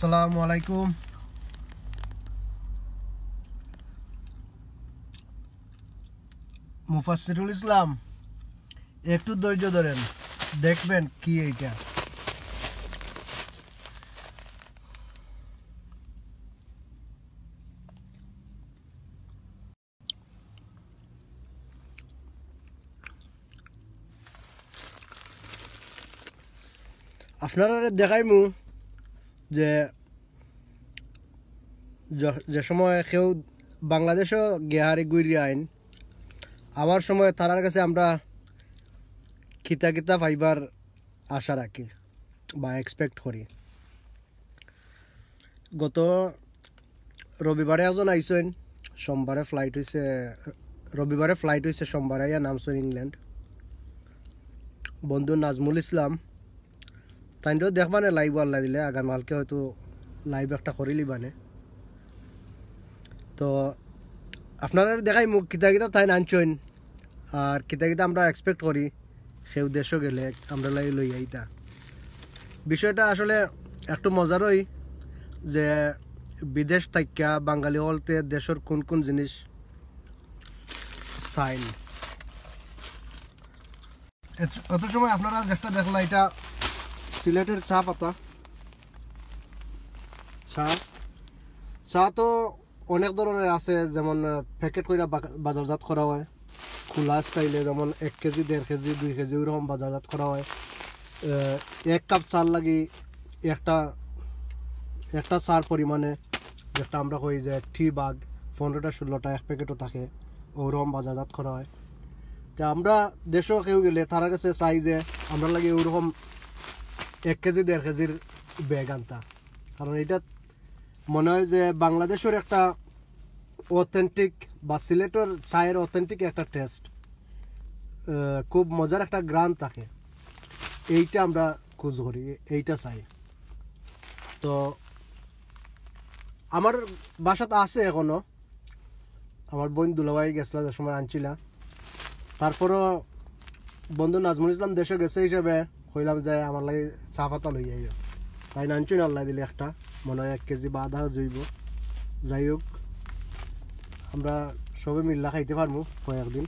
আসসালামু আলাইকুম মুফাসিরুল ইসলাম একটু ধৈর্য ধরেন দেখবেন কি এইটা আপনারা দেখাইমু যে যে সময় কেউ বাংলাদেশও গেহারি গুইরি আইন আমার সময় তারার কাছে আমরা খিতা খিতা ফাইবার আশা রাখি বা এক্সপেক্ট করি গত রবিবারে একজন আইসেন সোমবারে ফ্লাইট হয়েছে রবিবারে ফ্লাইট হয়েছে সোমবারে ইয়া নামছেন ইংল্যান্ড বন্ধু নাজমুল ইসলাম তাইনটাও দেখবানে লাইভ আল্লাহ দিলে আগামীকালকে হয়তো লাইভ একটা করিলি বানে তো আপনারা দেখাই মুখ কিতা কিতা তাই নানচইন আর কিতা কিতা আমরা এক্সপেক্ট করি সেই উদ্দেশ্য গেলে আমরা লাই লই আইতা বিষয়টা আসলে একটু মজারই যে বিদেশ থাইকা বাঙালি হলতে দেশের কোন কোন জিনিস সাইন এত সময় আপনারা যেটা দেখলো এটা সিলেটের চা পাতা চা চা তো অনেক ধরনের আছে যেমন প্যাকেট করে বাজারজাত করা হয় খোলা স্টাইলে যেমন এক কেজি দেড় কেজি দুই কেজি ওইরকম বাজারজাত করা হয় এক কাপ চাল লাগি একটা একটা চার পরিমাণে যেটা আমরা কই যে থি বাগ পনেরোটা ষোলোটা এক প্যাকেটও থাকে ওরকম বাজারজাত করা হয় তা আমরা দেশও কেউ গেলে তারা কাছে চাই যে আমরা লাগে ওরকম এক কেজি দেড় কেজির ব্যাগ আনতা কারণ এটা মনে হয় যে বাংলাদেশের একটা অথেন্টিক বা সিলেটর চায়ের অথেন্টিক একটা টেস্ট খুব মজার একটা গ্রান থাকে এইটা আমরা খোঁজ করি এইটা চাই তো আমার বাসাতে আছে এখনও আমার বোন দুলাবাই গেছিল যে সময় আনছিলাম তারপরও বন্ধু নাজমুল ইসলাম দেশে গেছে হিসাবে কইলাম যে আমার লাগে চা পাতা লই যাই তাই নানচুন আল্লাহ দিলে একটা মনে হয় এক কেজি বা আধা জুইব যাই হোক আমরা সবে মিল্লা খাইতে পারবো কয়েকদিন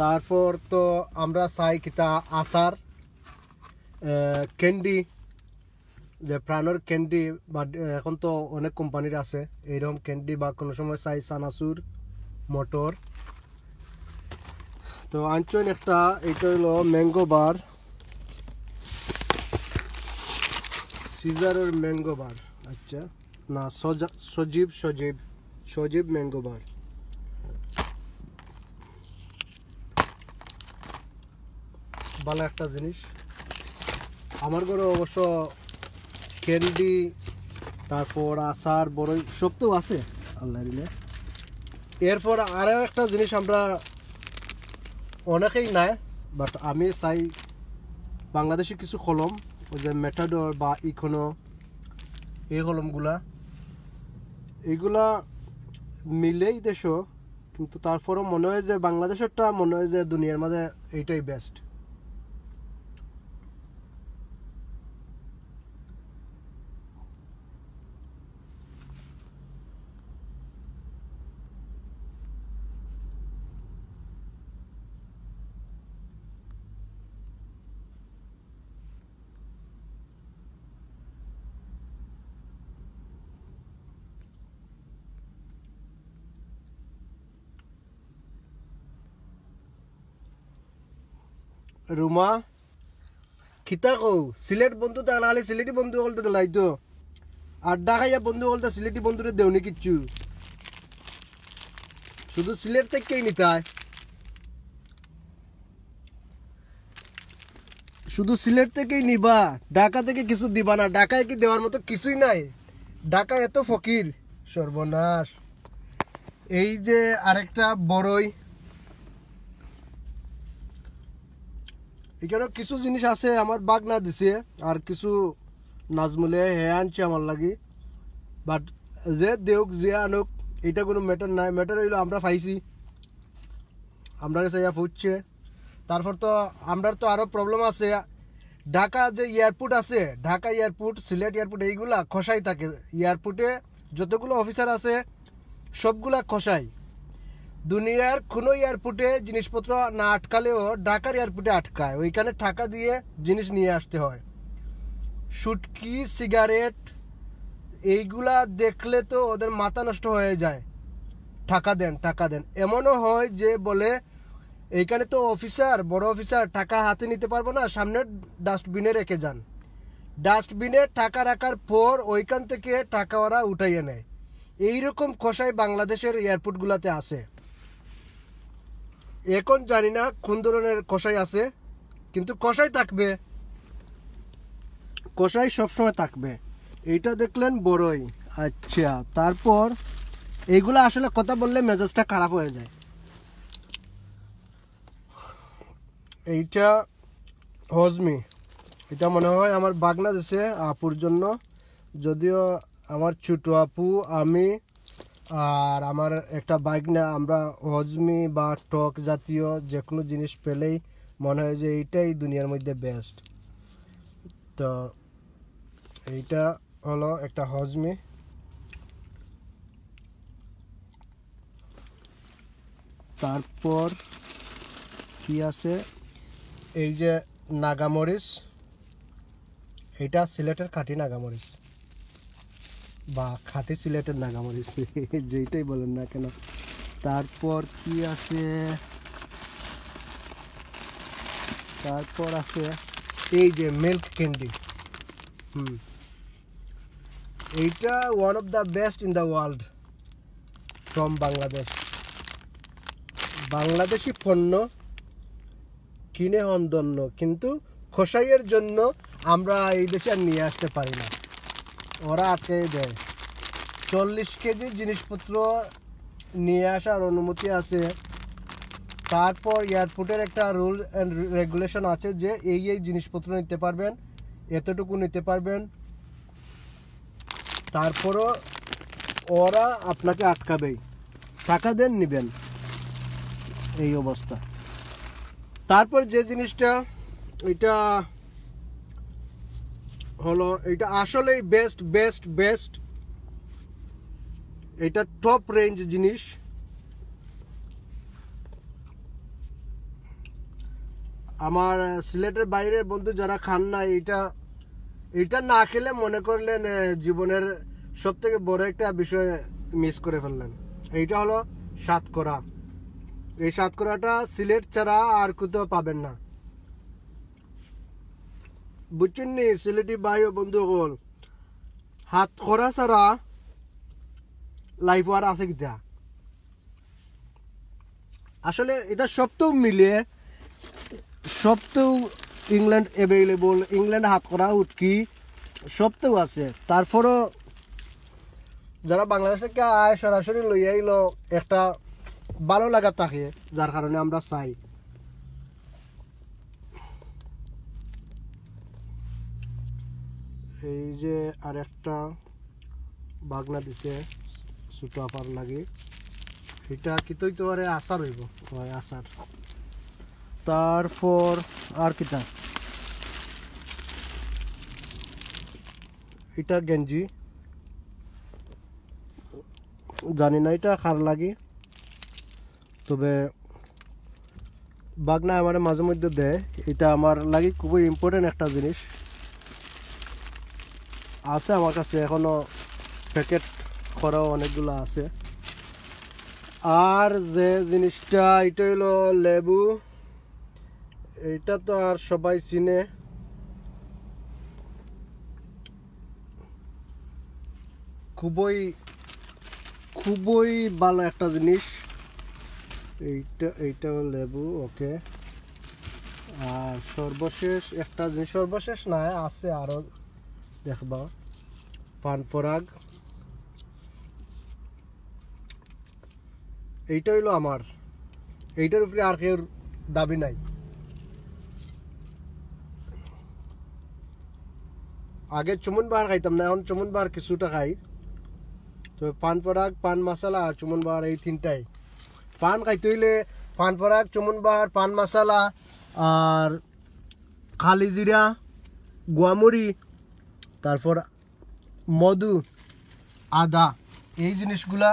তারপর তো আমরা চাই কিতা আচার ক্যান্ডি যে প্রাণর ক্যান্ডি বা এখন তো অনেক কোম্পানির আছে এইরকম ক্যান্ডি বা কোনো সময় চাই সানাসুর মটর তো আঞ্চল একটা এটা হলো ম্যাঙ্গো বার সিজারের ম্যাঙ্গো বার আচ্ছা না সজীব সজীব সজীব ম্যাঙ্গো বার ভালো একটা জিনিস আমার ঘরে অবশ্য ক্যান্ডি তারপর আচার বড়ই সব তো আছে আল্লাহ দিলে এরপর আরও একটা জিনিস আমরা অনেকেই নাই বাট আমি চাই বাংলাদেশে কিছু কলম ওই যে মেটাডোর বা ইকোনো এই কলমগুলা এগুলা মিলেই দেশ কিন্তু তারপরও মনে হয় যে বাংলাদেশেরটা মনে হয় যে দুনিয়ার মাঝে এইটাই বেস্ট রুমা খিতা কৌ সিলেট বন্ধু তাহলে সিলেটি বন্ধু বলতে দেলাই তো আড্ডা খাইয়া বন্ধু বলতে সিলেটি বন্ধুরে দেউনি কিচ্ছু শুধু সিলেট থেকেই নিতায় শুধু সিলেট থেকেই নিবা ঢাকা থেকে কিছু দিবা না ঢাকায় কি দেওয়ার মতো কিছুই নাই ঢাকা এত ফকির সর্বনাশ এই যে আরেকটা বড়ই এখানে কিছু জিনিস আছে আমার বাগ না দিছে আর কিছু নাজমুলে হে আনছে আমার লাগি বাট যে দেওক যে আনুক এটা কোনো ম্যাটার নাই ম্যাটার হইলো আমরা পাইছি আমরা কাছে ইয়া ফুটছে তারপর তো আমরার তো আরও প্রবলেম আছে ঢাকা যে এয়ারপোর্ট আছে ঢাকা এয়ারপোর্ট সিলেট এয়ারপোর্ট এইগুলা খসাই থাকে এয়ারপোর্টে যতগুলো অফিসার আছে সবগুলা খসাই দুনিয়ার কোনো এয়ারপোর্টে জিনিসপত্র না আটকালেও ঢাকার এয়ারপোর্টে আটকায় ওইখানে টাকা দিয়ে জিনিস নিয়ে আসতে হয় সুটকি সিগারেট এইগুলা দেখলে তো ওদের মাথা নষ্ট হয়ে যায় টাকা দেন টাকা দেন এমনও হয় যে বলে এইখানে তো অফিসার বড় অফিসার টাকা হাতে নিতে পারবো না সামনে ডাস্টবিনে রেখে যান ডাস্টবিনে টাকা রাখার পর ওইখান থেকে টাকা ওরা উঠাইয়ে নেয় এইরকম খসাই বাংলাদেশের এয়ারপোর্টগুলোতে আছে এখন জানি না কোন ধরনের কষাই আছে কিন্তু কষাই থাকবে কষাই সবসময় থাকবে এইটা দেখলেন বড়ই আচ্ছা তারপর এইগুলো আসলে কথা বললে মেজাজটা খারাপ হয়ে যায় এইটা হজমি এটা মনে হয় আমার বাগনা দেশে আপুর জন্য যদিও আমার ছোটো আপু আমি আর আমার একটা বাইক না আমরা হজমি বা টক জাতীয় যে কোনো জিনিস পেলেই মনে হয় যে এইটাই দুনিয়ার মধ্যে বেস্ট তো এইটা হলো একটা হজমি তারপর কি আছে এই যে নাগামরিচ এটা সিলেটের খাঁটি নাগামরিচ বা খাটি সিলেটের নাগামরিচ যেইটাই বলেন না কেন তারপর কি আছে তারপর আছে এই যে মিল্ক ক্যান্ডি হুম এইটা one of the best in the world from Bangladesh Bangladeshi পণ্য কিনে হন দন্য কিন্তু খোসাইয়ের জন্য আমরা এই দেশে আর নিয়ে আসতে পারি না ওরা আটকে দেয় চল্লিশ কেজি জিনিসপত্র নিয়ে আসার অনুমতি আছে তারপর এয়ারপোর্টের একটা রুল অ্যান্ড রেগুলেশন আছে যে এই এই জিনিসপত্র নিতে পারবেন এতটুকু নিতে পারবেন তারপরও ওরা আপনাকে আটকাবেই টাকা দেন নেবেন এই অবস্থা তারপর যে জিনিসটা এটা হলো এটা আসলেই বেস্ট বেস্ট বেস্ট এটা টপ রেঞ্জ জিনিস আমার সিলেটের বাইরের বন্ধু যারা খান না এটা এটা না খেলে মনে করলেন জীবনের সব থেকে বড় একটা বিষয় মিস করে ফেললেন এইটা হলো সাতকরা এই সাতকরাটা সিলেট ছাড়া আর কোথাও পাবেন না বুঝছেন সিলেটি ভাই ও হল হাত খরা ছাড়া লাইফ আর আছে কিতা আসলে এটা সবটাও মিলিয়ে তো ইংল্যান্ড অ্যাভেলেবল ইংল্যান্ড হাত করা সব তো আছে তারপরও যারা বাংলাদেশ থেকে আয় সরাসরি লইয়া আইলো একটা ভালো লাগা থাকে যার কারণে আমরা চাই এই যে আর একটা বাগনা দিছে ছোটো আপার লাগে সেটা কিতই তো আরে আচার হইব হয় আচার তারপর আর কিতা এটা গেঞ্জি জানি না এটা খার লাগে তবে বাগনা আমার মাঝে মধ্যে দেয় এটা আমার লাগে খুবই ইম্পর্টেন্ট একটা জিনিস আছে আমার কাছে এখনো প্যাকেট করাও অনেকগুলো আছে আর যে জিনিসটা এটা হলো লেবু এটা তো আর সবাই চিনে খুবই খুবই ভালো একটা জিনিস এইটা এইটা লেবু ওকে আর সর্বশেষ একটা যে সর্বশেষ না আছে আরও яхба पान पराग एटा হইল আমার এটার উপরে আর কেৰ দাবী নাই আগে চুমুনবাৰ খাই তুমি না এখন চুমুনবাৰ কি সুটা খাই তই পানপরাগ পানমসালা আর চুমুনবাৰ এই তিনটাই পান খাই তইলে পানপরাগ চুমুনবাৰ পানমসালা আর খালি জেরা গোয়ামুৰি তারপর মধু আদা এই জিনিসগুলা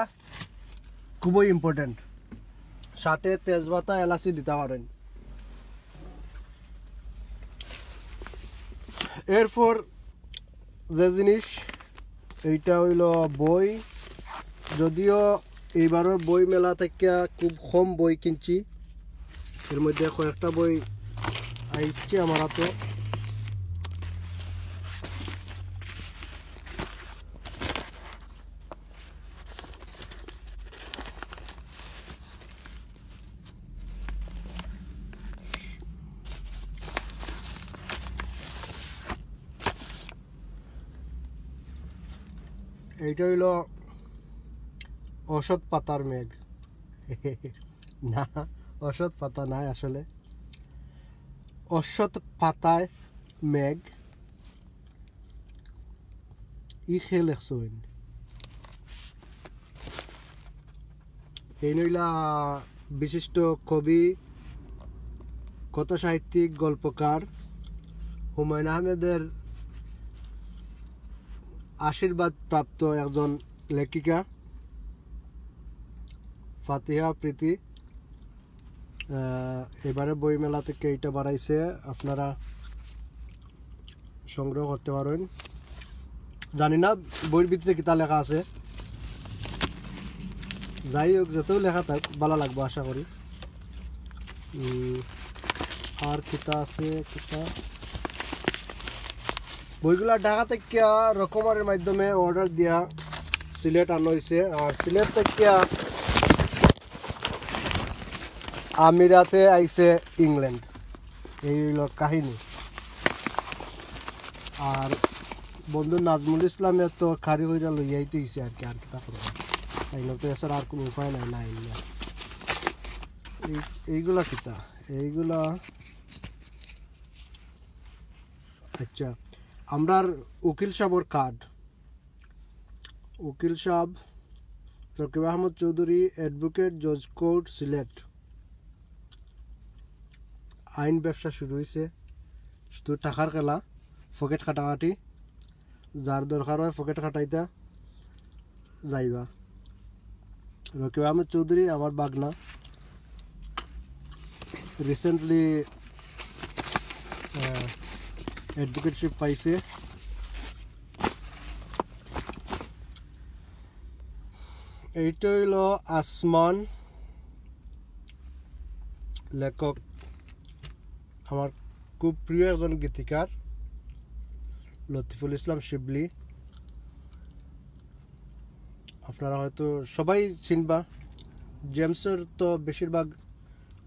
খুবই ইম্পর্টেন্ট সাথে তেজপাতা এলাচি দিতে পারেন এরপর যে জিনিস এইটা হইল বই যদিও এইবারের বই মেলা থেকে খুব কম বই কিনছি এর মধ্যে কয়েকটা বই আইছে আমার হাতে এইটা হইল অসৎ পাতার মেঘ না অসৎ পাতা নাই আসলে অসৎ পাতায় মেঘ ই খেল একশোইন এই নইলা বিশিষ্ট কবি কত সাহিত্যিক গল্পকার হুমায়ুন আহমেদের আশীর্বাদ প্রাপ্ত একজন লেখিকা ফাতিহা প্রীতি এবারে বইমেলা থেকে এইটা বাড়াইছে আপনারা সংগ্রহ করতে পারেন জানি না বইয়ের ভিতরে কিতা লেখা আছে যাই হোক যেতেও লেখা থাক ভালো লাগবে আশা করি আর কিতা আছে কিতা বয়গুলা ঢাকাতে কি রকমারের মাধ্যমে অর্ডার দিয়া সিলেটে আইছে আর সিলেটে কি আমিরাতে আইছে ইংল্যান্ড এই লোক কাহিনী আর বন্ধু নাজমুল ইসলাম এত খালি কইরা লই আইতে হইছে আর কি আর কি টাকা নাই লোক তো এসআর কোন ফাইল নাই এই এইগুলা কি তা এইগুলা আচ্ছা আমরার উকিল সাহর কার্ড উকিল সাহ রকিব আহমদ চৌধুরী অ্যাডভোকেট জজ কোর্ট সিলেট আইন ব্যবসা শুরু হয়েছে শুধু টাকার খেলা ফকেট কাটাকাটি যার দরকার হয় ফকেট খাটাইতা যাইবা রকিব আহমদ চৌধুরী আমার বাগনা রিসেন্টলি অ্যাডভোকেটশিপ পাইছে এইটা হইল আসমান লেখক আমার খুব প্রিয় একজন গীতিকার লতিফুল ইসলাম শিবলি আপনারা হয়তো সবাই চিনবা জেমসের তো বেশিরভাগ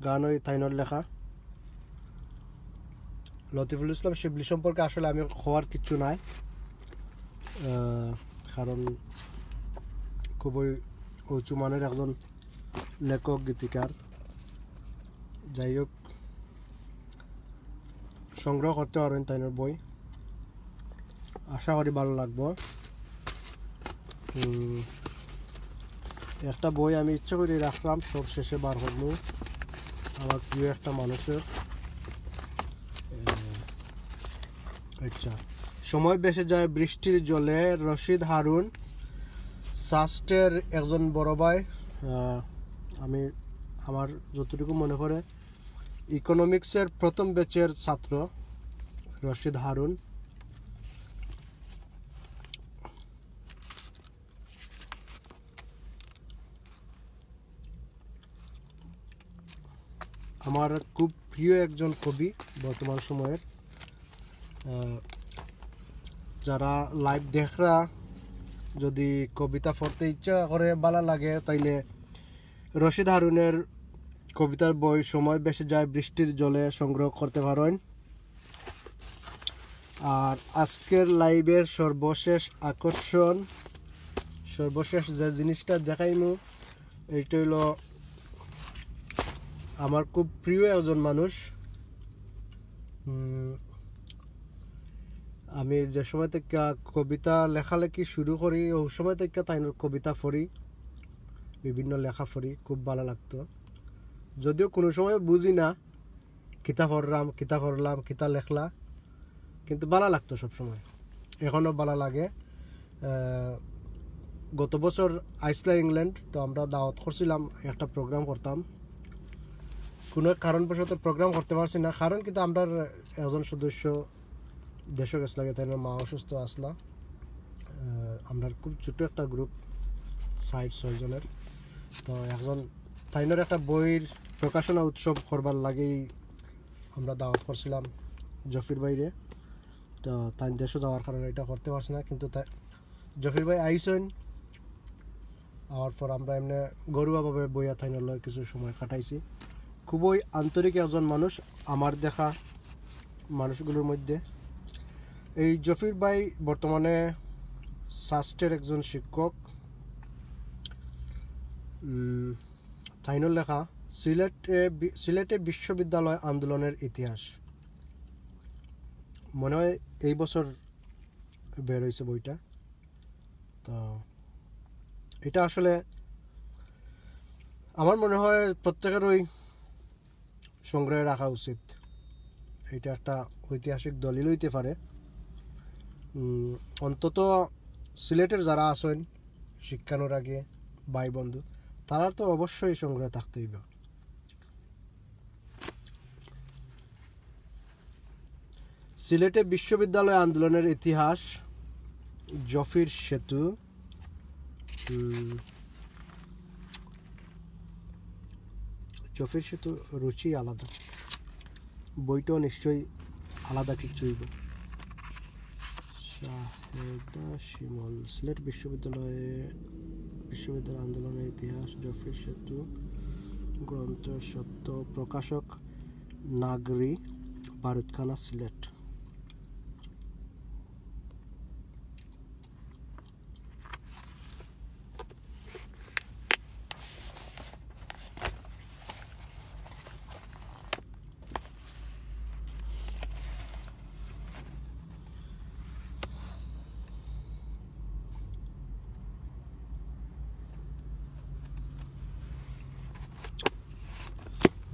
গানই তাইনর লেখা লতিফুল ইসলাম শিবলি সম্পর্কে আসলে আমি হওয়ার কিচ্ছু নাই কারণ খুবই উঁচু মানের একজন লেখক গীতিকার যাই হোক সংগ্রহ করতে পারবেন তাইনের বই আশা করি ভালো লাগবো একটা বই আমি ইচ্ছা করে রাখলাম সব শেষে বার হলো আমার প্রিয় একটা মানুষের আচ্ছা সময় বেসে যায় বৃষ্টির জলে রশিদ হারুন সাস্টের একজন বড় ভাই আমি আমার যতটুকু মনে করে ইকোনমিক্সের প্রথম ব্যাচের ছাত্র রশিদ হারুন আমার খুব প্রিয় একজন কবি বর্তমান সময়ের যারা লাইভ দেখরা যদি কবিতা পড়তে ইচ্ছা করে ভালো লাগে তাইলে রশিদ হারুনের কবিতার বই সময় বেশি যায় বৃষ্টির জলে সংগ্রহ করতে পারেন আর আজকের লাইভের সর্বশেষ আকর্ষণ সর্বশেষ যে জিনিসটা দেখাইমু এইটা হলো আমার খুব প্রিয় একজন মানুষ আমি যে সময় থেকে কবিতা লেখালেখি শুরু করি ওই সময় থেকে তাই কবিতা পড়ি বিভিন্ন লেখা পড়ি খুব ভালো লাগতো যদিও কোনো সময় বুঝি না কিতা পড়লাম কিতা পড়লাম কিতা লেখলা কিন্তু ভালো লাগতো সবসময় এখনও ভালো লাগে গত বছর আইসলা ইংল্যান্ড তো আমরা দাওয়াত করছিলাম একটা প্রোগ্রাম করতাম কোনো কারণবশত প্রোগ্রাম করতে পারছি না কারণ কিন্তু আমরা একজন সদস্য দেশও গেছিলা তাই মা অসুস্থ আসলা আমরা খুব ছোট একটা গ্রুপ সাইড ছয়জনের তো এখন তাইনের একটা বইয়ের প্রকাশনা উৎসব করবার লাগেই আমরা দাওয়াত করছিলাম জফির বাইরে তো তাই দেশও যাওয়ার কারণে এটা করতে পারছি না কিন্তু তাই জফির ভাই আইসেন আওয়ার পর আমরা এমনি গরুয়াভাবে বইয়া থাইনের লয় কিছু সময় কাটাইছি খুবই আন্তরিক একজন মানুষ আমার দেখা মানুষগুলোর মধ্যে এই জফির ভাই বর্তমানে সাস্টের একজন শিক্ষক থাইনুল লেখা সিলেটে সিলেটে বিশ্ববিদ্যালয় আন্দোলনের ইতিহাস মনে হয় এই বছর বের হয়েছে বইটা তো এটা আসলে আমার মনে হয় প্রত্যেকেরই সংগ্রহে রাখা উচিত এটা একটা ঐতিহাসিক দলিল হইতে পারে অন্তত সিলেটের যারা আছেন আগে ভাই বন্ধু তারা তো অবশ্যই সংগ্রহে থাকতে হইব সিলেটে বিশ্ববিদ্যালয় আন্দোলনের ইতিহাস জফির সেতু জফির সেতু রুচি আলাদা বইটাও নিশ্চয়ই আলাদা কিছু হইব শাহেদা শিমল সিলেট বিশ্ববিদ্যালয়ে বিশ্ববিদ্যালয় আন্দোলনের ইতিহাস জফরি সেতু গ্রন্থ সত্য প্রকাশক নাগরি ভারতখানা সিলেট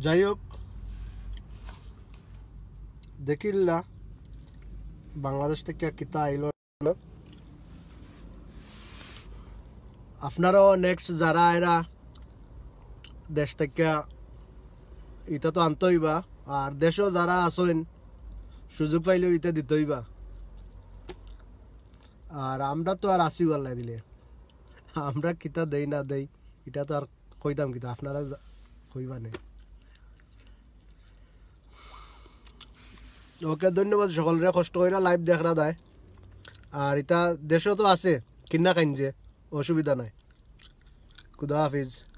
যাই হোক দেখিল্লা বাংলাদেশ থেকে কিতা আইল আপনারও নেক্সট যারা এরা দেশ থেকে ইটা তো আনতে হইবা আর দেশও যারা আসেন সুযোগ পাইলেও ইটা দিতেই হইবা আর আমরা তো আর আসি আল্লাহ দিলে আমরা কিতা দেই না দেই এটা তো আর কইতাম কিতা আপনারা কইবা নেই ওকে ধন্যবাদ সকলরে কষ্ট করে লাইভ দেখা দেয় আর এটা দেশও তো আছে কিনা কিনছে যে অসুবিধা নাই খুদা হাফিজ